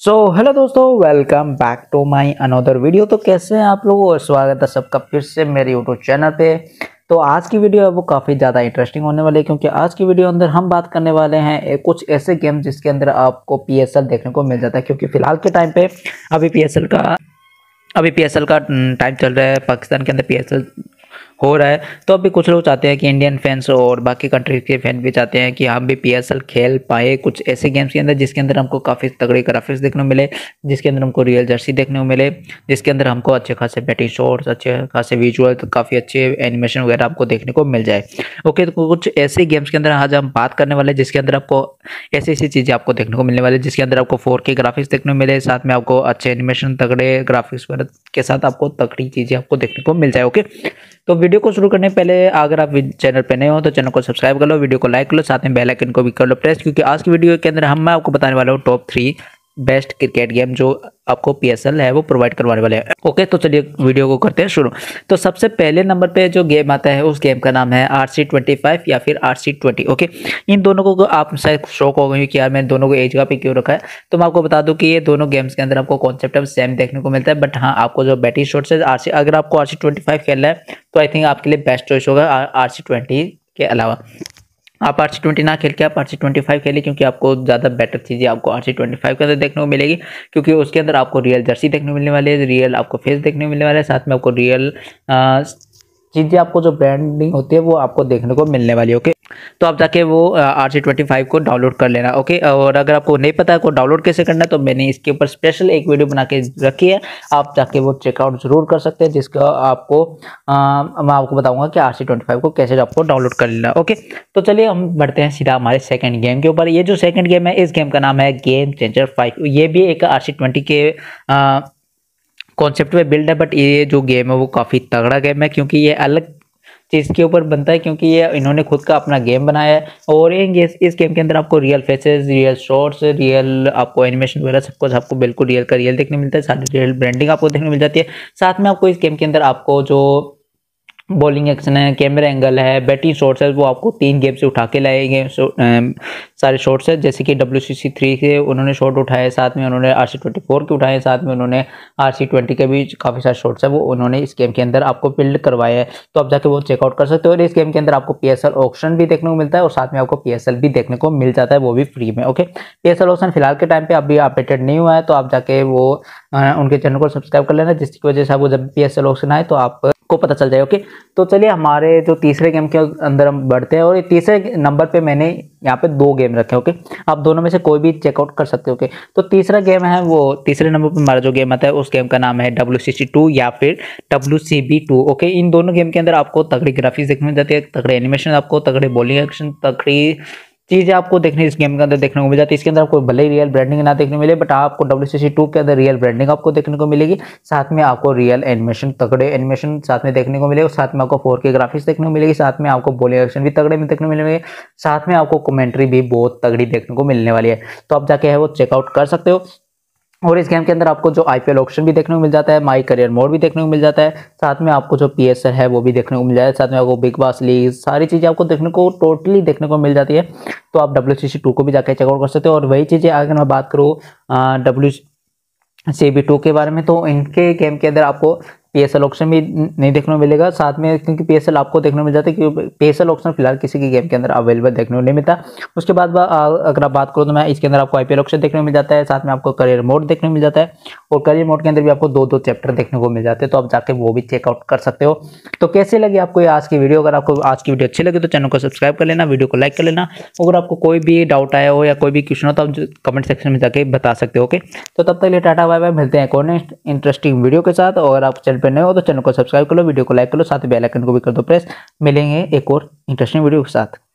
सो so, hello दोस्तों welcome back to my another video तो कैसे हैं आप लोगों और स्वागत है सबका फिर से मेरे यूट्यूब चैनल पे तो आज की वीडियो है वो काफ़ी ज़्यादा इंटरेस्टिंग होने वाली है क्योंकि आज की वीडियो अंदर हम बात करने वाले हैं कुछ ऐसे गेम जिसके अंदर आपको पी देखने को मिल जाता है क्योंकि फ़िलहाल के टाइम पर अभी पी का अभी पी का टाइम हम्म, चल रहा है पाकिस्तान के अंदर पी हो रहा है तो अभी कुछ लोग चाहते हैं कि इंडियन फैंस और बाकी कंट्रीज के फैन भी चाहते हैं कि हम भी पी खेल पाए कुछ ऐसे गेम्स के अंदर जिसके अंदर हमको काफ़ी तगड़े ग्राफिक्स देखने को मिले जिसके अंदर हमको रियल जर्सी देखने को मिले जिसके अंदर हमको अच्छे खासे बैटिंग शॉर्ट्स अच्छे खासे विजुअल तो काफ़ी अच्छे एनिमेशन वगैरह आपको देखने को मिल जाए ओके तो कुछ ऐसे गेम्स के अंदर आज हम बात करने वाले हैं जिसके अंदर आपको ऐसी ऐसी चीज़ें आपको देखने को मिलने वाली जिसके अंदर आपको फोर के ग्राफिक्स देखने को मिले साथ में आपको अच्छे एनिमेशन तगड़े ग्राफिक्स वगैरह के साथ आपको तगड़ी चीज़ें आपको देखने को मिल जाए ओके तो वीडियो को शुरू करने पहले अगर आप चैनल पर नए हो तो चैनल को सब्सक्राइब कर लो वीडियो को लाइक कर लो साथ में बेलाइकन को भी कर लो प्रेस क्योंकि आज की वीडियो के अंदर हम मैं आपको बताने वाला हूँ top three best cricket game जो आपको पी है वो प्रोवाइड करवाने वाले हैं ओके तो चलिए वीडियो को करते हैं शुरू तो सबसे पहले नंबर पे जो गेम आता है उस गेम का नाम है आर सी ट्वेंटी फाइव या फिर आर सी ट्वेंटी ओके इन दोनों को आप शायद शौक हो गई कि यार मैंने दोनों को एज का पे क्यों रखा है तो मैं आपको बता दूँ कि ये दोनों गेम्स के अंदर आपको कॉन्सेप्ट सेम देखने को मिलता है बट हाँ आपको जो बैटिंग शॉट्स है आर अगर आपको आर सी ट्वेंटी फाइव खेलना है तो आई थिंक आपके लिए बेस्ट चॉइस होगा आर सी ट्वेंटी के अलावा आप आर सी ट्वेंटी ना खेल के आप आर सी ट्वेंटी फाइव खेलें क्योंकि आपको ज़्यादा बेटर चीज़ें आपको आर सी ट्वेंटी फाइव के अंदर देखने को मिलेगी क्योंकि उसके अंदर आपको रियल जर्सी देखने मिलने वाली है रियल आपको फेस देखने मिलने वाला है साथ में आपको रियल चीज़ें आपको जो ब्रांडिंग होती है वो आपको देखने को मिलने वाली है ओके तो आप जाके वो आर सी ट्वेंटी फाइव को डाउनलोड कर लेना ओके और अगर आपको नहीं पता है को डाउनलोड कैसे करना है तो मैंने इसके ऊपर स्पेशल एक वीडियो बना के रखी है आप जाके वो चेकआउट जरूर कर सकते हैं जिसका आपको आ, मैं आपको बताऊंगा कि आर सी ट्वेंटी फाइव को कैसे आपको डाउनलोड कर लेना ओके तो चलिए हम बढ़ते हैं सीधा हमारे सेकेंड गेम के ऊपर ये जो सेकेंड गेम है इस गेम का नाम है गेम चेंजर फाइव ये भी एक आर सी ट्वेंटी के आ, कॉन्सेप्ट में बिल्ड है बट ये जो गेम है वो काफ़ी तगड़ा गेम है क्योंकि ये अलग चीज़ के ऊपर बनता है क्योंकि ये इन्होंने खुद का अपना गेम बनाया है और ये गेस इस गेम के अंदर आपको real faces real shots real आपको एनिमेशन वगैरह सब कुछ आपको बिल्कुल रियल का रियल देखने मिलता है सारी रियल ब्रांडिंग आपको देखने मिल जाती है साथ में आपको इस गेम के अंदर आपको जो बॉलिंग एक्शन है कैमरा एंगल है बैटिंग शॉट्स है वो आपको तीन गेम से उठा के लाए गए um, सारे शॉट्स है जैसे कि डब्ल्यू सी सी थ्री से उन्होंने शॉट उठाए साथ में उन्होंने आर सी ट्वेंटी फोर के उठाए साथ में उन्होंने आर सी ट्वेंटी के भी काफ़ी सारे शॉट्स है वो उन्होंने इस गेम के अंदर आपको बिल्ड करवाए हैं तो आप जाके वो चेकआउट कर सकते हो और इस गेम के अंदर आपको पी एस एल ऑप्शन भी देखने को मिलता है और साथ में आपको पी एस एल भी देखने को मिल जाता है वो भी फ्री में okay P S L option फिलहाल के टाइम पर अभी अपडेटेड नहीं हुआ है तो आप जाके वो uh, उनके चैनल को सब्सक्राइब कर लेना जिसकी वजह से आपको जब पी एस एल ऑप्शन आए तो आपको पता चल जाए ओके तो चलिए हमारे जो तीसरे गेम के अंदर हम बढ़ते हैं और ये तीसरे नंबर पे मैंने यहाँ पे दो गेम रखे ओके आप दोनों में से कोई भी चेकआउट कर सकते हो ओके तो तीसरा गेम है वो तीसरे नंबर पे हमारा जो गेम आता है उस गेम का नाम है डब्ल्यू या फिर डब्ल्यू ओके इन दोनों गेम के अंदर आपको तगड़ी ग्राफिक्स देखने मिल जाती है तगड़े एनिमेशन आपको तगड़े बॉलिंग एक्शन तगड़ी चीज़ें आपको देखने इस गेम के अंदर देखने को मिल जाती है इसके अंदर आपको भले ही रियल ब्रांडिंग ना देखने मिले बट आपको डब्ल्यू टू के अंदर रियल ब्रांडिंग आपको देखने को मिलेगी साथ में आपको रियल एनिमेशन तगड़े एनिमेशन साथ में देखने को मिलेगा साथ में आपको फोर के ग्राफिक्स देखने को मिलेगी साथ में आपको बोलिंग एक्शन भी तगड़े में देखने मिलेंगे साथ में आपको कमेंट्री भी बहुत तगड़ी देखने को मिलने वाली है तो आप जाके है वो चेकआउट कर सकते हो और इस गेम के अंदर आपको जो आईपीएल ऑप्शन भी देखने को मिल जाता है माई करियर मोड भी देखने को मिल जाता है साथ में आपको जो पीएसएल है वो भी देखने को मिल जाता है साथ में आपको बिग बॉस लीग सारी चीज़ें आपको देखने को टोटली देखने को मिल जाती है तो आप डब्ल्यू टू को भी जाकर चेकआउट कर सकते हो और वही चीज़ें अगर मैं बात करूँ डब्ल्यू सी बी टू के बारे में तो इनके गेम के अंदर आपको पी एल ऑप्शन भी नहीं देखने को मिलेगा साथ में क्योंकि एल आपको देखने को मिल जाता है क्योंकि एल ऑप्शन फिलहाल किसी की गेम के अंदर अवेलेबल देखने को नहीं मिलता उसके बाद अगर आप बात करो तो मैं इसके अंदर आपको एल ऑप्शन देखने को मिल जाता है साथ में आपको करियर मोड देखने को मिल जाता है और करियर मोड के अंदर भी आपको दो दो चैप्टर देखने को मिल जाते हैं तो आप जाके वो भी चेकआउट कर सकते हो तो कैसे लगी आपको आज की वीडियो अगर आपको आज की वीडियो अच्छी लगी तो चैनल को सब्सक्राइब कर लेना वीडियो को लाइक कर लेना अगर आपको कोई भी डाउट आया हो या कोई भी क्वेश्चन हो तो आप कमेंट सेक्शन में जाकर बता सकते हो ओके तो तब तक लिए टाटा बाय बाय मिलते हैं कौन इंटरेस्टिंग वीडियो के साथ और आप चैनल चैनल पर नए हो तो चैनल को सब्सक्राइब कर लो वीडियो को लाइक कर लो साथ बेलाइकन को भी कर दो प्रेस मिलेंगे एक और इंटरेस्टिंग वीडियो के साथ